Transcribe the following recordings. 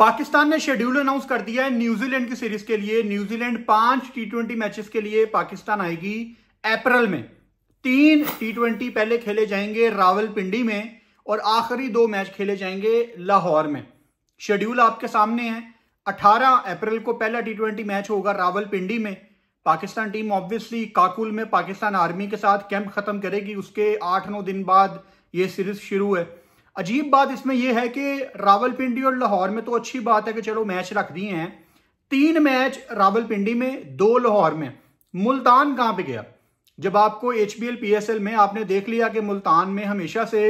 पाकिस्तान ने schedule announce कर दिया है न्यूजीलैंड की सीरीज के लिए न्यूजीलैंड पांच टी ट्वेंटी मैचेस के लिए पाकिस्तान आएगी अप्रैल में तीन टी ट्वेंटी पहले खेले जाएंगे रावलपिंडी में और आखिरी दो मैच खेले जाएंगे लाहौर में शेड्यूल आपके सामने है 18 अप्रैल को पहला टी ट्वेंटी मैच होगा रावलपिंडी में पाकिस्तान टीम ऑब्वियसली काकुल में पाकिस्तान आर्मी के साथ कैंप खत्म करेगी उसके आठ नौ दिन बाद ये सीरीज शुरू है अजीब बात इसमें यह है कि रावलपिंडी और लाहौर में तो अच्छी बात है कि चलो मैच रख दिए हैं तीन मैच रावलपिंडी में दो लाहौर में मुल्तान कहां पे गया जब आपको H B L P S L में आपने देख लिया कि मुल्तान में हमेशा से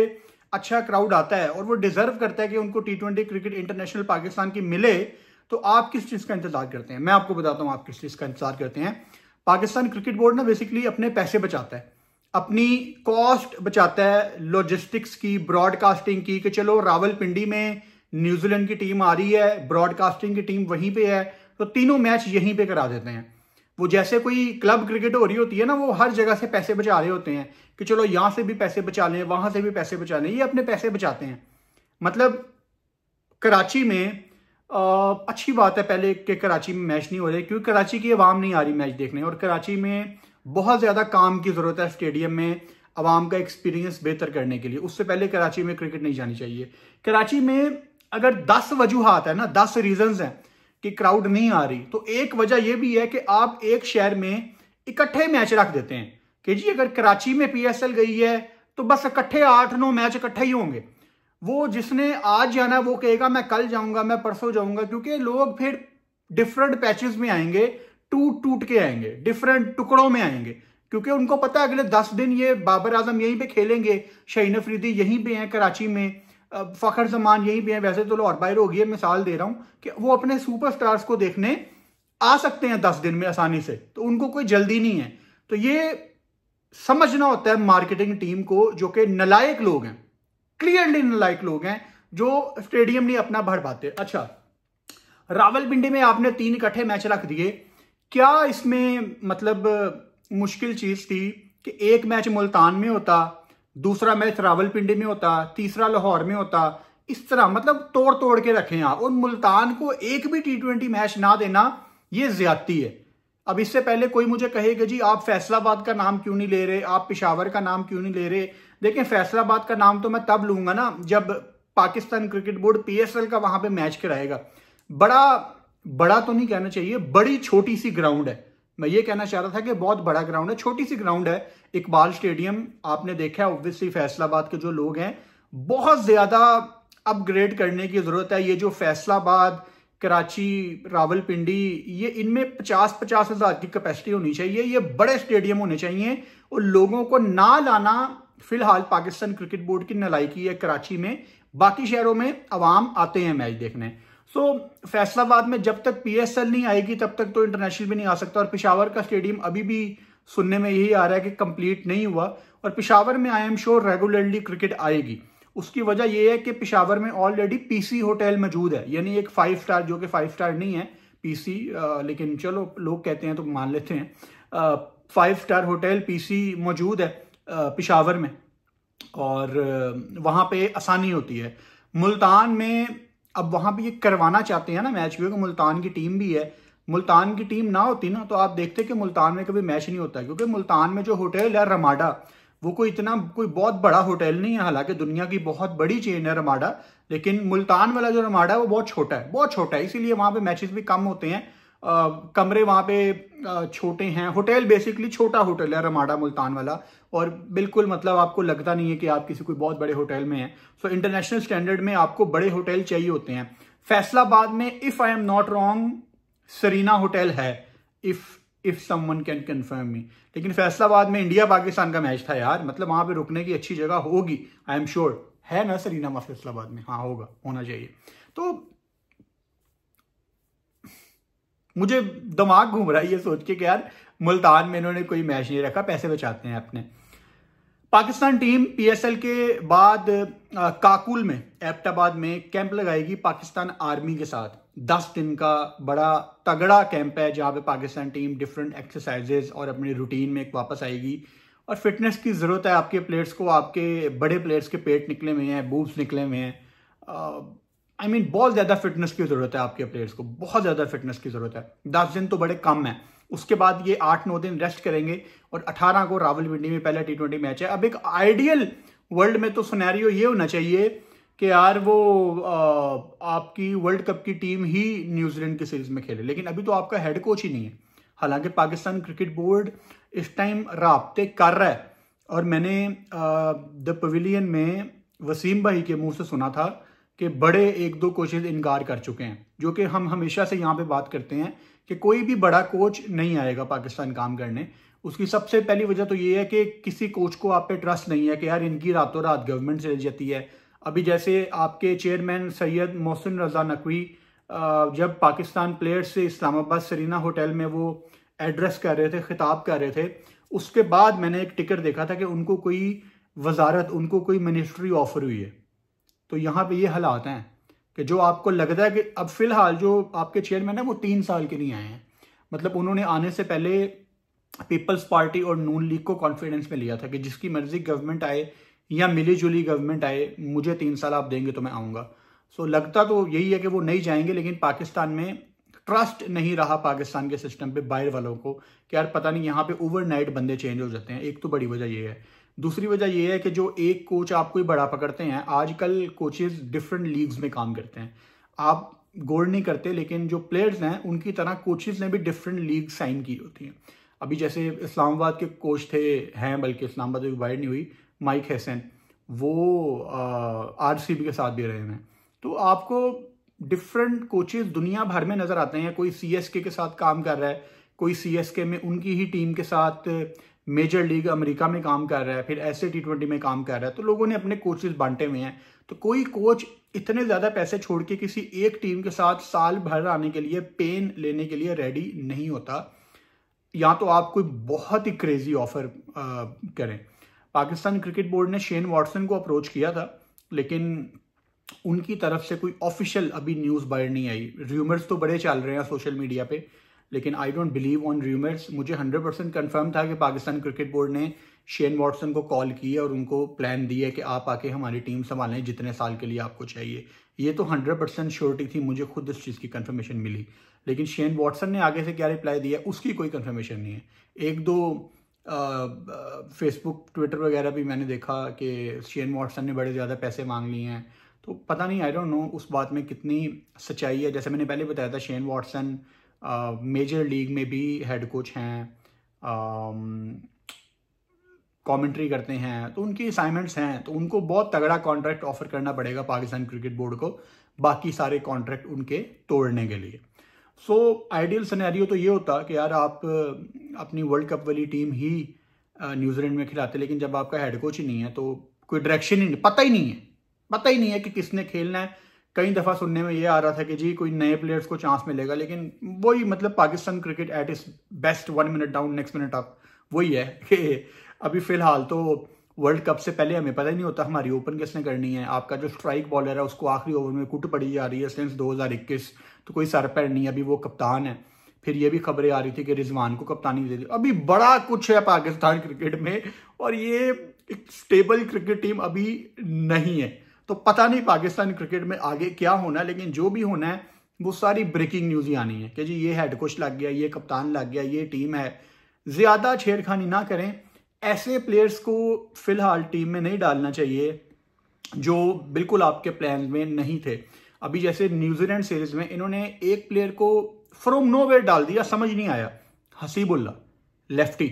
अच्छा क्राउड आता है और वो डिजर्व करता है कि उनको T twenty cricket international Pakistan की मिले तो आप किस चीज़ का इंतजार करते हैं मैं आपको बताता हूँ आप किस चीज़ का इंतजार करते हैं पाकिस्तान क्रिकेट बोर्ड ना बेसिकली अपने पैसे बचाता है अपनी कॉस्ट बचाता है लॉजिस्टिक्स की ब्रॉडकास्टिंग की कि चलो रावलपिंडी में न्यूजीलैंड की टीम आ रही है ब्रॉडकास्टिंग की टीम वहीं पे है तो तीनों मैच यहीं पे करा देते हैं वो जैसे कोई क्लब क्रिकेट हो रही होती है ना वो हर जगह से पैसे बचा रहे होते हैं कि चलो यहाँ से भी पैसे बचा लें वहाँ से भी पैसे बचा लें ये अपने पैसे बचाते हैं मतलब कराची में आ, अच्छी बात है पहले कि कराची में मैच नहीं हो रहे क्योंकि कराची की आवाम नहीं आ रही मैच देखने और कराची में बहुत ज़्यादा काम की ज़रूरत है स्टेडियम में आवाम का एक्सपीरियंस बेहतर करने के लिए उससे पहले कराची में क्रिकेट नहीं जानी चाहिए कराची में अगर दस वजूहत है ना दस रीजंस हैं कि क्राउड नहीं आ रही तो एक वजह यह भी है कि आप एक शहर में इकट्ठे मैच रख देते हैं कि जी अगर कराची में पीएसएल गई है तो बस इकट्ठे आठ नौ मैच इकट्ठे ही होंगे वो जिसने आज जाना है वो कहेगा मैं कल जाऊंगा मैं परसों जाऊंगा क्योंकि लोग फिर डिफरेंट पैचेस में आएंगे टूट टूट के आएंगे डिफरेंट टुकड़ों में आएंगे क्योंकि उनको पता है अगले दस दिन ये बाबर आजम यहीं पे खेलेंगे शहीन अफरीदी यहीं पे हैं कराची में फ़खर जमान यहीं पे हैं वैसे तो लाहौर बाहर होगी मिसाल दे रहा हूं कि वो अपने सुपर स्टार्स को देखने आ सकते हैं दस दिन में आसानी से तो उनको कोई जल्दी नहीं है तो ये समझना होता है मार्केटिंग टीम को जो कि नलायक लोग हैं क्लियरली नलायक लोग हैं जो स्टेडियम नहीं अपना भर पाते अच्छा रावलपिंडी में आपने तीन इकट्ठे मैच रख दिए क्या इसमें मतलब मुश्किल चीज़ थी कि एक मैच मुल्तान में होता दूसरा मैच रावलपिंडी में होता तीसरा लाहौर में होता इस तरह मतलब तोड़ तोड़ के रखें आप और मुल्तान को एक भी टी ट्वेंटी मैच ना देना ये ज्यादती है अब इससे पहले कोई मुझे कहेगा जी आप फैसलाबाद का नाम क्यों नहीं ले रहे आप पिशावर का नाम क्यों नहीं ले रहे देखें फैसलाबाद का नाम तो मैं तब लूंगा ना जब पाकिस्तान क्रिकेट बोर्ड पीएसएल का वहां पे मैच कराएगा बड़ा बड़ा तो नहीं कहना चाहिए बड़ी छोटी सी ग्राउंड है मैं ये कहना चाह रहा था कि बहुत बड़ा ग्राउंड है छोटी सी ग्राउंड है इकबाल स्टेडियम आपने देखा है ऑब्वियसली फैसलाबाद के जो लोग हैं बहुत ज़्यादा अपग्रेड करने की ज़रूरत है ये जो फैसलाबाद कराची रावलपिंडी ये इनमें पचास पचास हज़ार की कैपेसिटी होनी चाहिए ये बड़े स्टेडियम होने चाहिए और लोगों को ना लाना फिलहाल पाकिस्तान क्रिकेट बोर्ड की नलाइकी है कराची में बाकी शहरों में आवाम आते हैं मैच देखने सो so, फैसलाबाद में जब तक पी नहीं आएगी तब तक तो इंटरनेशनल भी नहीं आ सकता और पिशावर का स्टेडियम अभी भी सुनने में यही आ रहा है कि कंप्लीट नहीं हुआ और पिशावर में I am sure regularly cricket आएगी उसकी वजह यह है कि पिशावर में ऑलरेडी पीसी होटल मौजूद है यानी एक फाइव स्टार जो कि फाइव स्टार नहीं है पीसी लेकिन चलो लोग कहते हैं तो मान लेते हैं फाइव स्टार होटल पीसी मौजूद है पिशावर में और वहाँ पे आसानी होती है मुल्तान में अब वहां पे ये करवाना चाहते हैं ना मैच क्योंकि मुल्तान की टीम भी है मुल्तान की टीम ना होती ना तो आप देखते कि मुल्तान में कभी मैच नहीं होता क्योंकि मुल्तान में जो होटल है रमाडा वो कोई इतना कोई बहुत बड़ा होटल नहीं है हालांकि दुनिया की बहुत बड़ी चेन है रमाडा लेकिन मुल्तान वाला जो रमाडा है वो बहुत छोटा है बहुत छोटा है इसीलिए वहां पे मैचेस भी कम होते हैं कमरे वहाँ पे छोटे हैं होटल बेसिकली छोटा होटल है रमाडा मुल्तान वाला और बिल्कुल मतलब आपको लगता नहीं है कि आप किसी कोई बहुत बड़े होटल में हैं सो इंटरनेशनल स्टैंडर्ड में आपको बड़े होटल चाहिए होते हैं फैसलाबाद में if I am not wrong Serena hotel है if if Saman can confirm me लेकिन फैसलाबाद में इंडिया पाकिस्तान का मैच था यार मतलब वहां पे रुकने की अच्छी जगह होगी आई एम श्योर है ना सरीना फैसलाबाद में हाँ होगा होना चाहिए तो मुझे दिमाग घूम रहा है ये सोच के कि यार मुल्तान में इन्होंने कोई मैच नहीं रखा पैसे बचाते हैं अपने पाकिस्तान टीम पीएसएल के बाद आ, काकुल में एबटाबाद में कैंप लगाएगी पाकिस्तान आर्मी के साथ दस दिन का बड़ा तगड़ा कैंप है जहाँ पे पाकिस्तान टीम डिफरेंट एक्सरसाइजेज और अपने रूटीन में एक वापस आएगी और फिटनेस की ज़रूरत है आपके प्लेयर्स को आपके बड़े प्लेयर्स के पेट निकले हुए हैं बूब्स निकले हुए हैं आई I मीन mean, बहुत ज्यादा फिटनेस की जरूरत है आपके प्लेयर्स को बहुत ज्यादा फिटनेस की जरूरत है दस दिन तो बड़े कम है उसके बाद ये आठ नौ दिन रेस्ट करेंगे और अठारह को रावल रावलपिंडी में पहला टी ट्वेंटी मैच है अब एक आइडियल वर्ल्ड में तो सुनैरियो ये होना चाहिए कि यार वो आ, आपकी वर्ल्ड कप की टीम ही न्यूजीलैंड की सीरीज में खेले लेकिन अभी तो आपका हेड कोच ही नहीं है हालांकि पाकिस्तान क्रिकेट बोर्ड इस टाइम रबते कर रहा है और मैंने द पवेलियन में वसीम भाई के मुंह से सुना था के बड़े एक दो कोचेज इनकार कर चुके हैं जो कि हम हमेशा से यहाँ पे बात करते हैं कि कोई भी बड़ा कोच नहीं आएगा पाकिस्तान काम करने उसकी सबसे पहली वजह तो ये है कि किसी कोच को आप पे ट्रस्ट नहीं है कि यार इनकी रातों रात गवर्नमेंट चल जाती है अभी जैसे आपके चेयरमैन सैयद मोहसिन रजा नकवी जब पाकिस्तान प्लेयर्स से इस्लामाबाद सरीना होटल में वो एड्रेस कर रहे थे खिताब कर रहे थे उसके बाद मैंने एक टिकट देखा था कि उनको कोई वजारत उनको कोई मिनिस्ट्री ऑफर हुई है तो यहाँ पे ये हालात आते हैं कि जो आपको लगता है कि अब फिलहाल जो आपके चेयरमैन है वो तीन साल के लिए आए हैं मतलब उन्होंने आने से पहले पीपल्स पार्टी और नून लीग को कॉन्फिडेंस में लिया था कि जिसकी मर्जी गवर्नमेंट आए या मिली जुली गवर्नमेंट आए मुझे तीन साल आप देंगे तो मैं आऊँगा सो लगता तो यही है कि वो नहीं जाएंगे लेकिन पाकिस्तान में ट्रस्ट नहीं रहा पाकिस्तान के सिस्टम पे बाहर वालों को कि यार पता नहीं यहाँ पे ओवरनाइट बंदे चेंज हो जाते हैं एक तो बड़ी वजह ये है दूसरी वजह यह है कि जो एक कोच आपको ही बड़ा पकड़ते हैं आजकल कोचेज डिफरेंट लीग्स में काम करते हैं आप गोल नहीं करते लेकिन जो प्लेयर्स हैं उनकी तरह कोचेज ने भी डिफरेंट लीग साइन की होती हैं अभी जैसे इस्लामाबाद के कोच थे हैं बल्कि इस्लामाबाद में वाइड नहीं हुई माइक हैसन वो आर सी बी के साथ भी रहे हैं तो आपको डिफरेंट कोचेज दुनिया भर में नज़र आते हैं कोई सी एस के के साथ काम कर रहा है कोई सी एस के में उनकी ही टीम के साथ मेजर लीग अमेरिका में काम कर रहा है फिर ऐसे टी ट्वेंटी में काम कर रहा है तो लोगों ने अपने कोचेज बांटे हुए हैं तो कोई कोच इतने ज़्यादा पैसे छोड़ के किसी एक टीम के साथ साल भर आने के लिए पेन लेने के लिए रेडी नहीं होता या तो आप कोई बहुत ही क्रेजी ऑफर करें पाकिस्तान क्रिकेट बोर्ड ने शेन वॉटसन को अप्रोच किया था लेकिन उनकी तरफ से कोई ऑफिशियल अभी न्यूज़ बाहर नहीं आई र्यूमर्स तो बड़े चल रहे हैं सोशल मीडिया पे लेकिन I don't believe on rumours मुझे हंड्रेड परसेंट कन्फर्म था कि पाकिस्तान क्रिकेट बोर्ड ने शेन वॉटसन को कॉल की और उनको प्लान दिया है कि आप आके हमारी टीम संभालें जितने साल के लिए आपको चाहिए ये तो हंड्रेड परसेंट श्योरिटी थी मुझे खुद इस चीज़ की कन्फर्मेशन मिली लेकिन शेन वॉटसन ने आगे से क्या रिप्लाई दिया उसकी कोई कन्फर्मेशन नहीं है एक दो फेसबुक ट्विटर वगैरह भी मैंने देखा कि शेन वॉटसन ने बड़े ज़्यादा पैसे मांग लिए हैं तो पता नहीं आई डोंट नो उस बात में कितनी सच्चाई है जैसे मैंने पहले बताया था Shane Watson major uh, league में भी हेड कोच हैं कमेंट्री um, करते हैं तो उनकी असाइनमेंट्स हैं तो उनको बहुत तगड़ा कॉन्ट्रैक्ट ऑफर करना पड़ेगा पाकिस्तान क्रिकेट बोर्ड को बाकी सारे कॉन्ट्रैक्ट उनके तोड़ने के लिए सो आइडियल सिनेरियो तो ये होता कि यार आप uh, अपनी वर्ल्ड कप वाली टीम ही न्यूजीलैंड uh, में खिलाते लेकिन जब आपका हेड कोच ही नहीं है तो कोई डायरेक्शन ही नहीं पता ही नहीं है पता ही नहीं है कि किसने खेलना है कई दफ़ा सुनने में ये आ रहा था कि जी कोई नए प्लेयर्स को चांस मिलेगा लेकिन वही मतलब Pakistan cricket at its best one minute down next minute up वही है कि अभी फ़िलहाल तो वर्ल्ड कप से पहले हमें पता ही नहीं होता हमारी ओपन किसने करनी है आपका जो स्ट्राइक बॉलर है उसको आखिरी ओवर में कुट पड़ी जा रही है सिंस 2021 तो कोई सर पैर नहीं अभी वो कप्तान है फिर ये भी खबरें आ रही थी कि रिजवान को कप्तानी दे दी अभी बड़ा कुछ है पाकिस्तान क्रिकेट में और ये एक स्टेबल क्रिकेट टीम अभी नहीं है तो पता नहीं पाकिस्तान क्रिकेट में आगे क्या होना है लेकिन जो भी होना है वो सारी ब्रेकिंग न्यूज़ ही आनी है कि जी ये हेड कोच लग गया ये कप्तान लग गया ये टीम है ज़्यादा छेड़खानी ना करें ऐसे प्लेयर्स को फिलहाल टीम में नहीं डालना चाहिए जो बिल्कुल आपके प्लान में नहीं थे अभी जैसे न्यूजीलैंड सीरीज में इन्होंने एक प्लेयर को फ्रॉम नो वेयर डाल दिया समझ नहीं आया Hasibullah lefty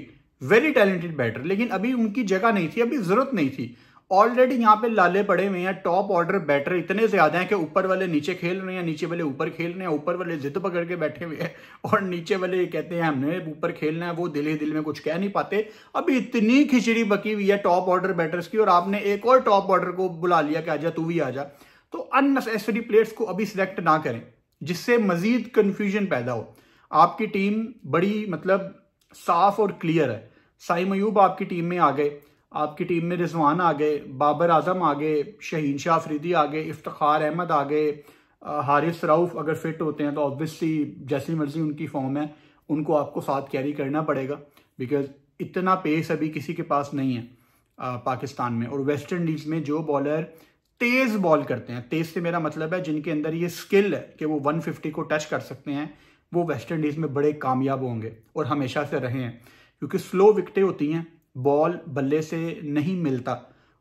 very talented batter लेकिन अभी उनकी जगह नहीं थी अभी जरूरत नहीं थी ऑलरेडी यहाँ पे लाले पड़े हुए हैं टॉप ऑर्डर बैटर इतने ज्यादा हैं कि ऊपर वाले नीचे खेल रहे हैं नीचे वाले ऊपर खेल रहे हैं ऊपर वाले जिद पकड़ के बैठे हुए हैं और नीचे वाले कहते हैं हमने ऊपर खेलना है वो दिल ही दिल में कुछ कह नहीं पाते अभी इतनी खिचड़ी बकी हुई है टॉप ऑर्डर बैटर्स की और आपने एक और टॉप ऑर्डर को बुला लिया कि आ तू भी आ तो अननेसेसरी प्लेयर्स को अभी सिलेक्ट ना करें जिससे मजीद कन्फ्यूजन पैदा हो आपकी टीम बड़ी मतलब साफ और क्लियर है साई मयूब आपकी टीम में आ गए आपकी टीम में रिजवान आ गए बाबर आजम आ गए शहीन शाह आफरीदी आ गए इफ्तार अहमद आ गए हारिस राउफ अगर फिट होते हैं तो ऑब्वियसली जैसी मर्जी उनकी फॉर्म है उनको आपको साथ कैरी करना पड़ेगा बिकॉज इतना पेस अभी किसी के पास नहीं है आ, पाकिस्तान में और वेस्ट इंडीज में जो बॉलर तेज़ बॉल करते हैं तेज़ से मेरा मतलब है जिनके अंदर ये स्किल है कि वो 150 को टच कर सकते हैं वो वेस्ट इंडीज़ में बड़े कामयाब होंगे और हमेशा से रहे हैं क्योंकि स्लो विकटें होती हैं बॉल बल्ले से नहीं मिलता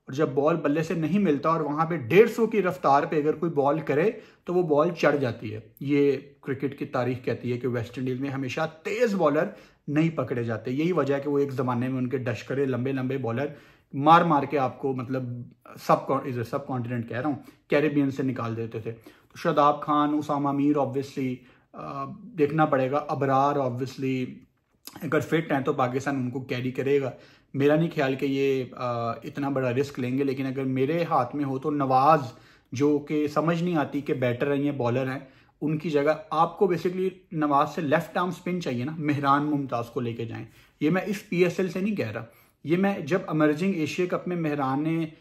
और जब बॉल बल्ले से नहीं मिलता और वहाँ पे डेढ़ सौ की रफ्तार पे अगर कोई बॉल करे तो वो बॉल चढ़ जाती है ये क्रिकेट की तारीख कहती है कि वेस्ट इंडीज़ में हमेशा तेज़ बॉलर नहीं पकड़े जाते यही वजह है कि वो एक ज़माने में उनके डशकरे लंबे लंबे बॉलर मार मार के आपको मतलब सब इज सब कॉन्टिनेंट कह रहा हूँ कैरेबियन से निकाल देते थे तो शदाब खान उसामा मीर ऑब्वियसली देखना पड़ेगा अबरार ऑब्वियसली अगर फिट हैं तो पाकिस्तान उनको कैरी करेगा मेरा नहीं ख्याल कि ये इतना बड़ा रिस्क लेंगे लेकिन अगर मेरे हाथ में हो तो नवाज़ जो कि समझ नहीं आती कि बैटर हैं या बॉलर हैं उनकी जगह आपको बेसिकली नवाज से लेफ्ट आर्म स्पिन चाहिए ना मेहरान मुमताज़ को लेके जाएं ये मैं इस पीएसएल से नहीं कह रहा ये मैं जब अमर्जिंग एशिया कप में मेहरान ने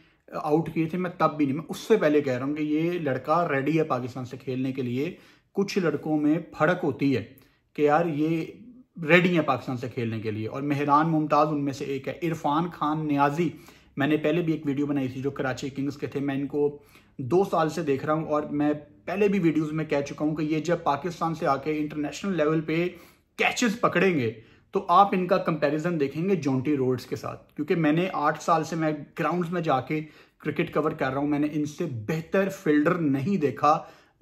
आउट किए थे मैं तब भी नहीं मैं उससे पहले कह रहा हूँ कि ये लड़का रेडी है पाकिस्तान से खेलने के लिए कुछ लड़कों में फड़क होती है कि यार ये रेडी हैं पाकिस्तान से खेलने के लिए और मेहरान मुमताज़ उनमें से एक है इरफान खान न्याजी मैंने पहले भी एक वीडियो बनाई थी जो कराची किंग्स के थे मैं इनको दो साल से देख रहा हूँ और मैं पहले भी वीडियोस में कह चुका हूँ कि ये जब पाकिस्तान से आके इंटरनेशनल लेवल पे कैचेस पकड़ेंगे तो आप इनका कंपैरिजन देखेंगे जॉन्टी रोड्स के साथ क्योंकि मैंने आठ साल से मैं ग्राउंड्स में जाके क्रिकेट कवर कर रहा हूँ मैंने इनसे बेहतर फील्डर नहीं देखा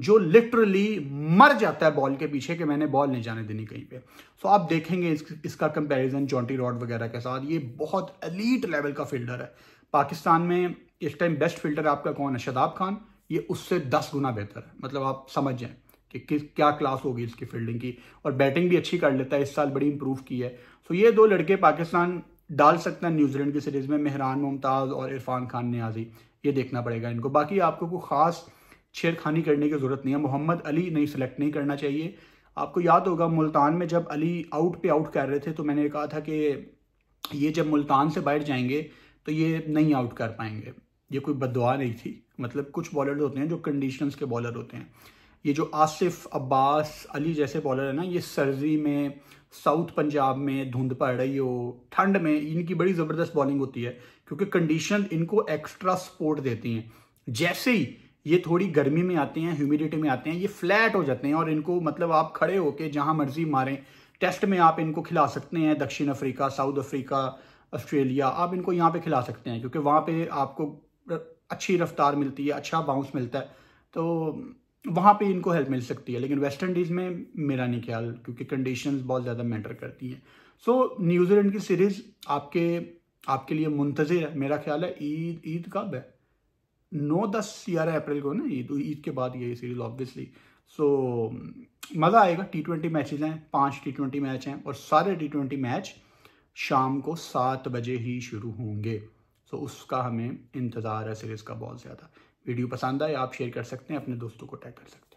जो लिटरली मर जाता है बॉल के पीछे कि मैंने बॉल नहीं जाने देनी कहीं पे सो so, आप देखेंगे इस, इसका कंपैरिजन जॉन्टी रॉड वगैरह के साथ ये बहुत एलीट लेवल का फील्डर है पाकिस्तान में इस टाइम बेस्ट फील्डर आपका कौन है शदाब खान ये उससे दस गुना बेहतर है मतलब आप समझ जाएं कि किस क्या क्लास होगी इसकी फील्डिंग की और बैटिंग भी अच्छी कर लेता है इस साल बड़ी इंप्रूव की है सो so, ये दो लड़के पाकिस्तान डाल सकता है न्यूजीलैंड की सीरीज में मेहरान मुमताज़ और इरफान खान न्याजी ये देखना पड़ेगा इनको बाकी आपको कोई ख़ास छेड़खानी करने की ज़रूरत नहीं है मोहम्मद अली नहीं सिलेक्ट नहीं करना चाहिए आपको याद होगा मुल्तान में जब अली आउट पे आउट कर रहे थे तो मैंने कहा था कि ये जब मुल्तान से बाहर जाएंगे तो ये नहीं आउट कर पाएंगे ये कोई बदवा नहीं थी मतलब कुछ बॉलर होते हैं जो कंडीशन के बॉलर होते हैं ये जो आसिफ अब्बास अली जैसे बॉलर है ना ये सर्दी में साउथ पंजाब में धुंध पड़ रही हो ठंड में इनकी बड़ी ज़बरदस्त बॉलिंग होती है क्योंकि कंडीशन इनको एक्स्ट्रा सपोर्ट देती हैं जैसे ही ये थोड़ी गर्मी में आते हैं ह्यूमिडिटी में आते हैं ये फ्लैट हो जाते हैं और इनको मतलब आप खड़े होके जहां मर्जी मारें टेस्ट में आप इनको खिला सकते हैं दक्षिण अफ्रीका साउथ अफ्रीका ऑस्ट्रेलिया आप इनको यहाँ पे खिला सकते हैं क्योंकि वहाँ पे आपको अच्छी रफ्तार मिलती है अच्छा बाउंस मिलता है तो वहाँ पे इनको हेल्प मिल सकती है लेकिन वेस्ट इंडीज़ में मेरा नहीं ख्याल क्योंकि कंडीशंस बहुत ज़्यादा मैटर करती हैं सो न्यूजीलैंड की सीरीज़ आपके आपके लिए मुंतज़र है मेरा ख्याल है ईद ईद कब है नौ दस ग्यारह अप्रैल को ना ईद तो ईद के बाद ये सीरीज ऑब्वियसली सो मज़ा आएगा टी ट्वेंटी मैचेज हैं पांच टी ट्वेंटी मैच हैं और सारे टी ट्वेंटी मैच शाम को सात बजे ही शुरू होंगे सो so, उसका हमें इंतज़ार है सीरीज़ का बहुत ज़्यादा वीडियो पसंद आए आप शेयर कर सकते हैं अपने दोस्तों को टैग कर सकते हैं